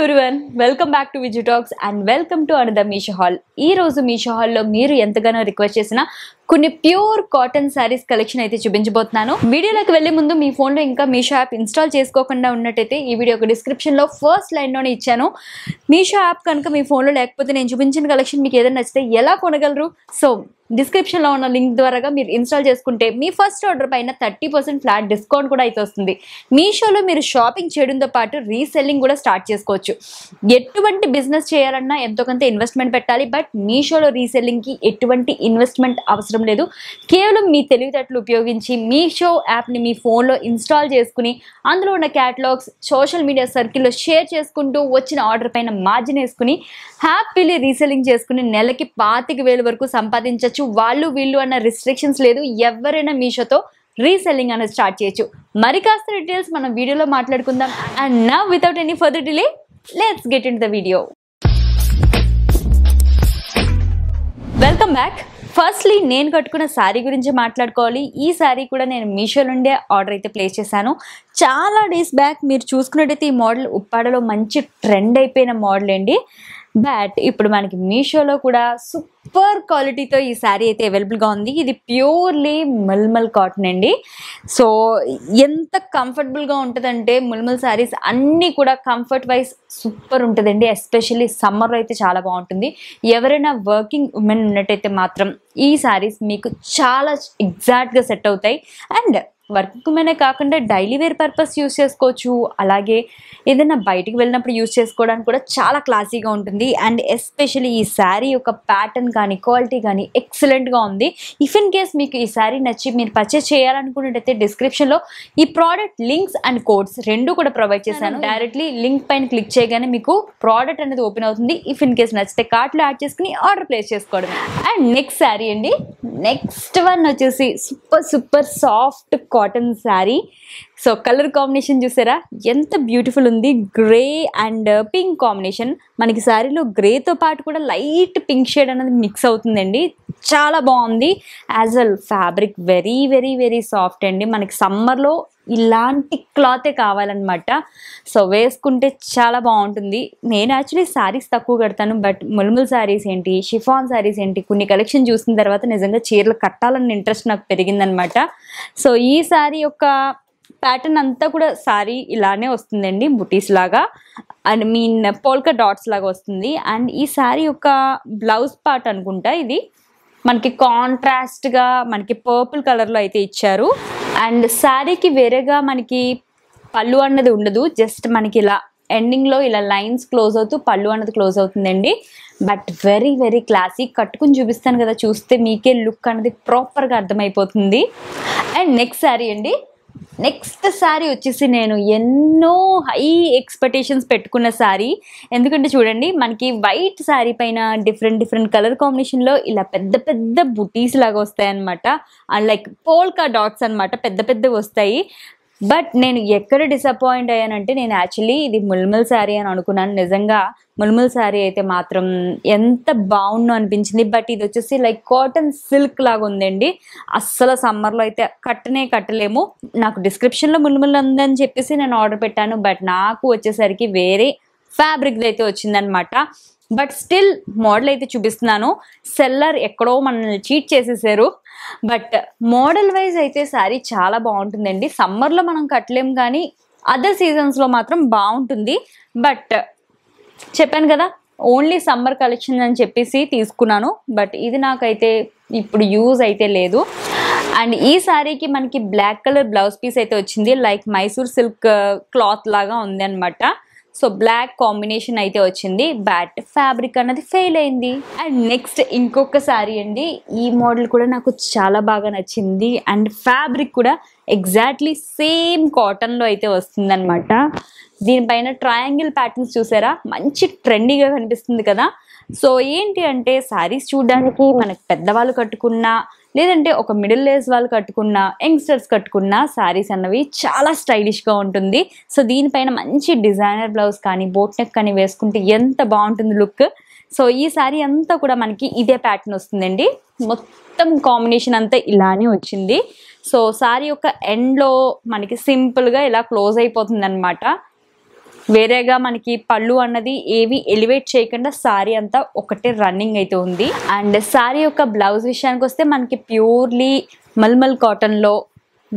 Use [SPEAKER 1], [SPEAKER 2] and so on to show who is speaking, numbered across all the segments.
[SPEAKER 1] everyone welcome back to విజిటాక్స్ and welcome to another Meesho haul ఈ రోజు మీషో హాల్లో మీరు ఎంతగానో రిక్వెస్ట్ చేసిన కొన్ని ప్యూర్ కాటన్ శారీస్ కలెక్షన్ అయితే చూపించబోతున్నాను వీడియోలోకి వెళ్లే ముందు మీ ఫోన్లో ఇంకా మీషో యాప్ ఇన్స్టాల్ చేసుకోకుండా ఉన్నట్టయితే ఈ వీడియో డిస్క్రిప్షన్ డిస్క్రిప్షన్లో ఫస్ట్ లైన్లోనే ఇచ్చాను మీషో యాప్ కనుక మీ ఫోన్లో లేకపోతే నేను చూపించిన కలెక్షన్ మీకు ఏదైనా నచ్చితే ఎలా కొనగలరు సో డిస్క్రిప్షన్లో ఉన్న లింక్ ద్వారా మీరు ఇన్స్టాల్ చేసుకుంటే మీ ఫస్ట్ ఆర్డర్ పైన థర్టీ పర్సెంట్ ఫ్లాట్ డిస్కౌంట్ కూడా అయితే వస్తుంది మీషోలో మీరు షాపింగ్ చేయడంతో పాటు రీసెల్లింగ్ కూడా స్టార్ట్ చేసుకోవచ్చు ఎటువంటి బిజినెస్ చేయాలన్నా ఎంతో కొంత ఇన్వెస్ట్మెంట్ పెట్టాలి బట్ మీషోలో రీసెల్లింగ్కి ఎటువంటి ఇన్వెస్ట్మెంట్ అవసరం అవసరం లేదు కేవలం మీ తెలివితేటలు ఉపయోగించి మీ షో యాప్ని మీ ఫోన్లో ఇన్స్టాల్ చేసుకుని అందులో ఉన్న క్యాటలాగ్స్ సోషల్ మీడియా సర్కిల్లో షేర్ చేసుకుంటూ వచ్చిన ఆర్డర్ పైన మార్జిన్ వేసుకుని హ్యాపీలీ రీసెల్లింగ్ చేసుకుని నెలకి పాతిక వేలు వరకు సంపాదించవచ్చు వాళ్ళు వీళ్ళు అన్న రిస్ట్రిక్షన్స్ లేదు ఎవరైనా మీషోతో రీసెల్లింగ్ అనేది స్టార్ట్ చేయొచ్చు మరి కాస్త డీటెయిల్స్ మనం వీడియోలో మాట్లాడుకుందాం and now without any further delay let's get in the video welcome back firstly నేను కట్టుకున్న శారీ గురించి మాట్లాడుకోవాలి ఈ శారీ కూడా నేను మీషో నుండే ఆర్డర్ అయితే ప్లేస్ చేశాను చాలా డేస్ బ్యాక్ మీరు చూసుకున్నట్టయితే ఈ మోడల్ ఉప్పాడలో మంచి ట్రెండ్ అయిపోయిన మోడల్ అండి బట్ ఇప్పుడు మనకి మీషోలో కూడా సూపర్ సూపర్ క్వాలిటీతో ఈ శారీ అయితే అవైలబుల్గా ఉంది ఇది ప్యూర్లీ మిల్మల్ కాటన్ అండి సో ఎంత కంఫర్టబుల్గా ఉంటుందంటే ముల్మల్ శారీస్ అన్నీ కూడా కంఫర్ట్ వైజ్ సూపర్ ఉంటుందండి ఎస్పెషల్లీ సమ్మర్లో అయితే చాలా బాగుంటుంది ఎవరైనా వర్కింగ్ ఉమెన్ ఉన్నట్టయితే మాత్రం ఈ శారీస్ మీకు చాలా ఎగ్జాక్ట్గా సెట్ అవుతాయి అండ్ వర్కింగ్ ఉమెనే కాకుండా డైలీ వేర్ పర్పస్ యూస్ చేసుకోవచ్చు అలాగే ఏదైనా బయటకు వెళ్ళినప్పుడు యూస్ చేసుకోవడానికి కూడా చాలా క్లాసీగా ఉంటుంది అండ్ ఎస్పెషలీ ఈ శారీ యొక్క ప్యాటర్న్ కానీ క్వాలిటీ కానీ ఎక్సలెంట్గా ఉంది ఇఫ్ ఇన్ కేస్ మీకు ఈ శారీ నచ్చి మీరు పర్చేస్ చేయాలనుకున్నట్టయితే డిస్క్రిప్షన్లో ఈ ప్రోడక్ట్ లింక్స్ అండ్ కోడ్స్ రెండు కూడా ప్రొవైడ్ చేశాను డైరెక్ట్లీ లింక్ పైన క్లిక్ చేయగానే మీకు ప్రోడక్ట్ అనేది ఓపెన్ అవుతుంది ఇఫ్ ఇన్ కేస్ నచ్చితే కార్ట్లో యాడ్ చేసుకుని ఆర్డర్ ప్లేస్ చేసుకోవడం అండ్ నెక్స్ట్ శారీ అండి నెక్స్ట్ వన్ వచ్చేసి super super soft cotton sari so colour combination చూసారా ఎంత బ్యూటిఫుల్ ఉంది గ్రే అండ్ పింక్ కాంబినేషన్ మనకి శారీలో గ్రేతో పాటు కూడా లైట్ పింక్ షేడ్ అనేది మిక్స్ అవుతుందండి చాలా బాగుంది as well fabric very very very soft అండి మనకి సమ్మర్లో ఇలాంటి క్లాతే కావాలన్నమాట సో వేసుకుంటే చాలా బాగుంటుంది నేను యాక్చువల్లీ శారీస్ తక్కువ కడతాను బట్ ములుములు శారీస్ ఏంటి షిఫాన్ శారీస్ ఏంటి కొన్ని కలెక్షన్ చూసిన తర్వాత నిజంగా చీరలు కట్టాలన్న ఇంట్రెస్ట్ నాకు పెరిగిందనమాట సో ఈ శారీ యొక్క ప్యాటర్న్ అంతా కూడా శారీ ఇలానే వస్తుందండి బుటీస్ లాగా అండ్ మీన్ పోల్కా డాట్స్ లాగా వస్తుంది అండ్ ఈ శారీ ఒక బ్లౌజ్ పార్ట్ అనుకుంటా ఇది మనకి కాంట్రాస్ట్గా మనకి పర్పుల్ కలర్లో అయితే ఇచ్చారు అండ్ శారీకి వేరేగా మనకి పళ్ళు అన్నది ఉండదు జస్ట్ మనకి ఇలా ఎండింగ్లో ఇలా లైన్స్ క్లోజ్ అవుతూ పళ్ళు అన్నది క్లోజ్ అవుతుందండి బట్ వెరీ వెరీ క్లాసీ కట్టుకుని చూపిస్తాను కదా చూస్తే మీకే లుక్ అనేది ప్రాపర్గా అర్థమైపోతుంది అండ్ నెక్స్ట్ శారీ అండి నెక్స్ట్ శారీ వచ్చేసి నేను ఎన్నో హై ఎక్స్పెక్టేషన్స్ పెట్టుకున్న శారీ ఎందుకంటే చూడండి మనకి వైట్ శారీ పైన డిఫరెంట్ డిఫరెంట్ కలర్ కాంబినేషన్లో ఇలా పెద్ద పెద్ద బుటీస్ లాగా వస్తాయి అనమాట లైక్ పోల్కా డాట్స్ అనమాట పెద్ద పెద్దవి వస్తాయి బట్ నేను ఎక్కడ డిసప్పాయింట్ అయ్యానంటే నేను యాక్చువల్లీ ఇది ముల్ముల్ శారీ అని అనుకున్నాను నిజంగా ముల్ముల్ శారీ అయితే మాత్రం ఎంత బాగుండు అనిపించింది బట్ ఇది వచ్చేసి లైక్ కాటన్ సిల్క్ లాగా ఉందండి అస్సలు సమ్మర్లో అయితే కట్టనే కట్టలేము నాకు డిస్క్రిప్షన్లో ముల్ముల్ ఉందని చెప్పేసి నేను ఆర్డర్ పెట్టాను బట్ నాకు వచ్చేసరికి వేరే ఫ్యాబ్రిక్ది అయితే వచ్చిందనమాట బట్ స్టిల్ మోడల్ అయితే చూపిస్తున్నాను సెల్లర్ ఎక్కడో మనల్ని చీట్ చేసేసారు బట్ మోడల్ వైజ్ అయితే శారీ చాలా బాగుంటుందండి సమ్మర్లో మనం కట్టలేం కానీ అదర్ సీజన్స్లో మాత్రం బాగుంటుంది బట్ చెప్పాను కదా ఓన్లీ సమ్మర్ కలెక్షన్ అని చెప్పేసి తీసుకున్నాను బట్ ఇది నాకైతే ఇప్పుడు యూజ్ అయితే లేదు అండ్ ఈ శారీకి మనకి బ్లాక్ కలర్ బ్లౌజ్ పీస్ అయితే వచ్చింది లైక్ మైసూర్ సిల్క్ క్లాత్ లాగా ఉంది అనమాట సో బ్లాక్ కాంబినేషన్ అయితే వచ్చింది బ్యాట్ ఫ్యాబ్రిక్ అన్నది ఫెయిల్ అయింది అండ్ నెక్స్ట్ ఇంకొక సారీ అండి ఈ మోడల్ కూడా నాకు చాలా బాగా నచ్చింది అండ్ ఫ్యాబ్రిక్ కూడా ఎగ్జాక్ట్లీ సేమ్ కాటన్లో అయితే వస్తుందన్నమాట దీనిపైన ట్రయాంగిల్ ప్యాటర్న్స్ చూసారా మంచి ట్రెండీగా కనిపిస్తుంది కదా సో ఏంటి అంటే శారీస్ చూడడానికి మనకు పెద్దవాళ్ళు కట్టుకున్న లేదంటే ఒక మిడిల్ ఏజ్ వాళ్ళు కట్టుకున్న యంగ్స్టర్స్ కట్టుకున్న శారీస్ అన్నవి చాలా స్టైలిష్గా ఉంటుంది సో దీనిపైన మంచి డిజైనర్ బ్లౌజ్ కానీ బోట్ నెక్ కానీ వేసుకుంటే ఎంత బాగుంటుంది లుక్ సో ఈ శారీ అంతా కూడా మనకి ఇదే ప్యాటర్న్ వస్తుందండి మొత్తం కాంబినేషన్ అంతా ఇలానే వచ్చింది సో శారీ యొక్క ఎండ్లో మనకి సింపుల్గా ఇలా క్లోజ్ అయిపోతుంది అనమాట వేరేగా మనకి పళ్ళు అన్నది ఏవి ఎలివేట్ చేయకుండా శారీ అంతా ఒకటే రన్నింగ్ అయితే ఉంది అండ్ శారీ యొక్క బ్లౌజ్ విషయానికి వస్తే మనకి ప్యూర్లీ మల్మల్ కాటన్లో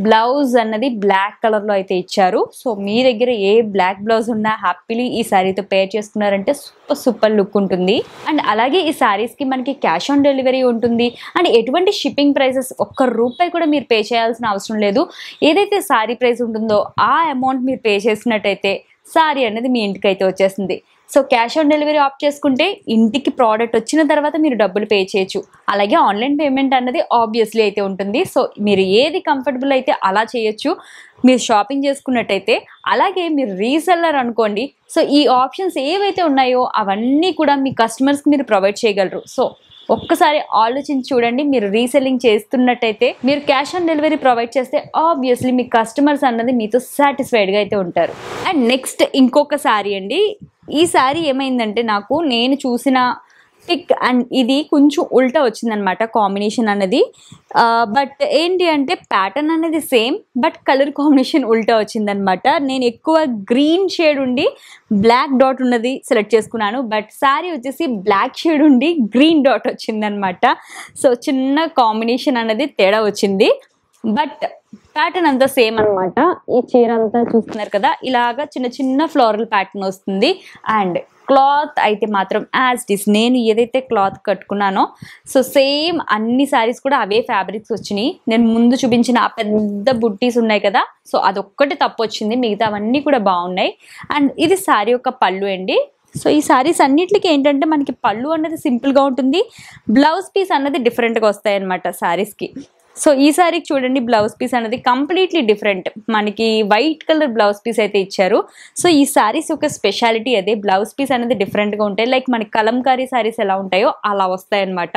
[SPEAKER 1] బ్లౌజ్ అన్నది బ్లాక్ కలర్లో అయితే ఇచ్చారు సో మీ దగ్గర ఏ బ్లాక్ బ్లౌజ్ ఉన్నా హ్యాపీలీ ఈ శారీతో పేర్ చేసుకున్నారంటే సూపర్ సూపర్ లుక్ ఉంటుంది అండ్ అలాగే ఈ శారీస్కి మనకి క్యాష్ ఆన్ డెలివరీ ఉంటుంది అండ్ ఎటువంటి షిప్పింగ్ ప్రైసెస్ ఒక్క రూపాయి కూడా మీరు పే చేయాల్సిన అవసరం లేదు ఏదైతే శారీ ప్రైస్ ఉంటుందో ఆ అమౌంట్ మీరు పే చేసినట్టయితే శారీ అనేది మీ ఇంటికి అయితే వచ్చేసింది so cash on delivery opt చేసుకుంటే ఇంటికి ప్రోడక్ట్ వచ్చిన తర్వాత మీరు డబ్బులు పే చేయొచ్చు అలాగే ఆన్లైన్ పేమెంట్ అన్నది ఆబ్వియస్లీ అయితే ఉంటుంది సో మీరు ఏది కంఫర్టబుల్ అయితే అలా చేయొచ్చు మీరు షాపింగ్ చేసుకున్నట్టయితే అలాగే మీరు రీసెల్లర్ అనుకోండి సో ఈ ఆప్షన్స్ ఏవైతే ఉన్నాయో అవన్నీ కూడా మీ కస్టమర్స్కి మీరు ప్రొవైడ్ చేయగలరు సో ఒక్కసారి ఆలోచించి చూడండి మీరు రీసెల్లింగ్ చేస్తున్నట్టయితే మీరు క్యాష్ ఆన్ డెలివరీ ప్రొవైడ్ చేస్తే ఆబ్వియస్లీ మీ కస్టమర్స్ అన్నది మీతో సాటిస్ఫైడ్గా అయితే ఉంటారు అండ్ నెక్స్ట్ ఇంకొక శారీ అండి ఈ సారీ ఏమైందంటే నాకు నేను చూసిన టిక్ అండ్ ఇది కొంచెం ఉల్టా వచ్చిందనమాట కాంబినేషన్ అన్నది బట్ ఏంటి అంటే ప్యాటర్న్ అనేది సేమ్ బట్ కలర్ కాంబినేషన్ ఉల్టా వచ్చిందనమాట నేను ఎక్కువ గ్రీన్ షేడ్ ఉండి బ్లాక్ డాట్ ఉన్నది సెలెక్ట్ చేసుకున్నాను బట్ శారీ వచ్చేసి బ్లాక్ షేడ్ ఉండి గ్రీన్ డాట్ వచ్చిందనమాట సో చిన్న కాంబినేషన్ అనేది తేడా వచ్చింది బట్ ప్యాటర్న్ అంతా సేమ్ అనమాట ఈ చీర అంతా చూస్తున్నారు కదా ఇలాగా చిన్న చిన్న ఫ్లోరల్ ప్యాటర్న్ వస్తుంది అండ్ క్లాత్ అయితే మాత్రం యాజ్ డిస్ నేను ఏదైతే క్లాత్ కట్టుకున్నానో సో సేమ్ అన్ని శారీస్ కూడా అవే ఫ్యాబ్రిక్స్ వచ్చినాయి నేను ముందు చూపించిన ఆ పెద్ద బుట్టీస్ ఉన్నాయి కదా సో అదొక్కటి తప్పు వచ్చింది మిగతా అవన్నీ కూడా బాగున్నాయి అండ్ ఇది శారీ యొక్క పళ్ళు అండి సో ఈ శారీస్ అన్నిటికీ ఏంటంటే మనకి పళ్ళు అన్నది సింపుల్గా ఉంటుంది బ్లౌజ్ పీస్ అన్నది డిఫరెంట్గా వస్తాయి అనమాట శారీస్కి సో ఈ సారీకి చూడండి బ్లౌజ్ పీస్ అనేది కంప్లీట్లీ డిఫరెంట్ మనకి వైట్ కలర్ బ్లౌజ్ పీస్ అయితే ఇచ్చారు సో ఈ సారీస్ యొక్క స్పెషాలిటీ అదే బ్లౌజ్ పీస్ అనేది డిఫరెంట్గా ఉంటాయి లైక్ మనకి కలంకారీ సారీస్ ఎలా ఉంటాయో అలా వస్తాయన్నమాట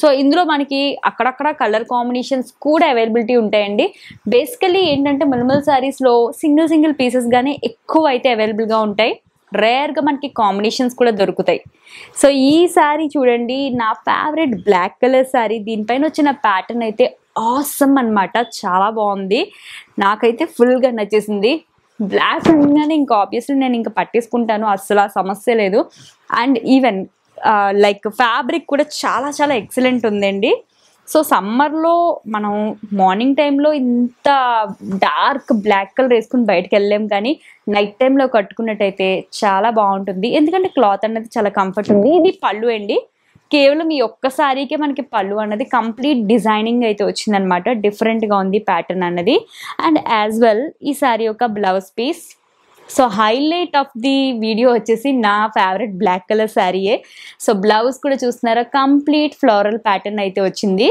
[SPEAKER 1] సో ఇందులో మనకి అక్కడక్కడ కలర్ కాంబినేషన్స్ కూడా అవైలబిలిటీ ఉంటాయండి బేసికలీ ఏంటంటే మినిమల్ సారీస్లో సింగిల్ సింగిల్ పీసెస్ కానీ ఎక్కువ అయితే అవైలబుల్గా ఉంటాయి రేర్గా మనకి కాంబినేషన్స్ కూడా దొరుకుతాయి సో ఈ సారీ చూడండి నా ఫేవరెట్ బ్లాక్ కలర్ సారీ దీనిపైన వచ్చిన ప్యాటర్న్ అయితే ఆసమ్ అనమాట చాలా బాగుంది నాకైతే ఫుల్గా నచ్చేసింది బ్లాక్ ఉండగానే ఇంకా ఆబ్వియస్లీ నేను ఇంకా పట్టేసుకుంటాను అస్సలు సమస్య లేదు అండ్ ఈవెన్ లైక్ ఫ్యాబ్రిక్ కూడా చాలా చాలా ఎక్సలెంట్ ఉందండి సో సమ్మర్లో మనం మార్నింగ్ టైంలో ఇంత డార్క్ బ్లాక్ కలర్ వేసుకుని బయటకు వెళ్ళాం కానీ నైట్ టైంలో కట్టుకున్నట్టయితే చాలా బాగుంటుంది ఎందుకంటే క్లాత్ అనేది చాలా కంఫర్ట్ ఉంది ఇది పళ్ళు అండి కేవలం ఈ ఒక్కసారికే మనకి పళ్ళు అన్నది కంప్లీట్ డిజైనింగ్ అయితే వచ్చిందనమాట డిఫరెంట్గా ఉంది ప్యాటర్న్ అన్నది అండ్ యాజ్ వెల్ ఈ సారీ యొక్క blouse piece so highlight of the video వచ్చేసి నా ఫేవరెట్ బ్లాక్ కలర్ శారీయే సో బ్లౌజ్ కూడా చూస్తున్నారా కంప్లీట్ ఫ్లోరల్ ప్యాటర్న్ అయితే వచ్చింది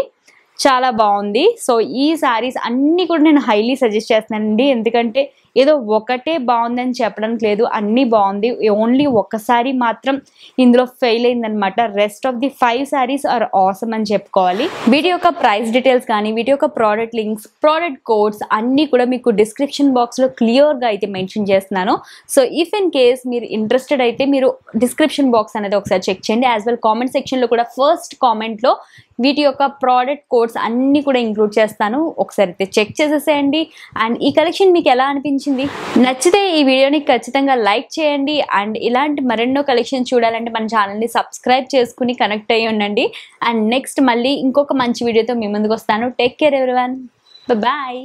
[SPEAKER 1] చాలా బాగుంది సో ఈ శారీస్ అన్నీ కూడా నేను హైలీ సజెస్ట్ చేస్తున్నానండి ఎందుకంటే ఏదో ఒకటే బాగుందని చెప్పడానికి లేదు అన్నీ బాగుంది ఓన్లీ ఒకసారి మాత్రం ఇందులో ఫెయిల్ అయిందనమాట rest of the five saris are awesome అని చెప్పుకోవాలి వీటి యొక్క ప్రైస్ డీటెయిల్స్ కానీ వీటి యొక్క ప్రోడక్ట్ లింక్స్ ప్రోడక్ట్ కోడ్స్ అన్నీ కూడా మీకు డిస్క్రిప్షన్ బాక్స్లో క్లియర్గా అయితే మెన్షన్ చేస్తున్నాను సో ఇఫ్ ఇన్ కేస్ మీరు ఇంట్రెస్టెడ్ అయితే మీరు డిస్క్రిప్షన్ బాక్స్ అనేది ఒకసారి చెక్ చేయండి యాజ్ వెల్ కామెంట్ సెక్షన్లో కూడా ఫస్ట్ కామెంట్లో వీటి యొక్క ప్రోడక్ట్ కోడ్స్ అన్నీ కూడా ఇంక్లూడ్ చేస్తాను ఒకసారి అయితే చెక్ చేసేసేయండి అండ్ ఈ కలెక్షన్ మీకు ఎలా అనిపించింది అనిపించింది నచ్చితే ఈ వీడియోని ఖచ్చితంగా లైక్ చేయండి అండ్ ఇలాంటి మరెన్నో కలెక్షన్ చూడాలంటే మన ఛానల్ని సబ్స్క్రైబ్ చేసుకుని కనెక్ట్ అయ్యి ఉండండి అండ్ నెక్స్ట్ మళ్ళీ ఇంకొక మంచి వీడియోతో మీ ముందుకు వస్తాను take care everyone bye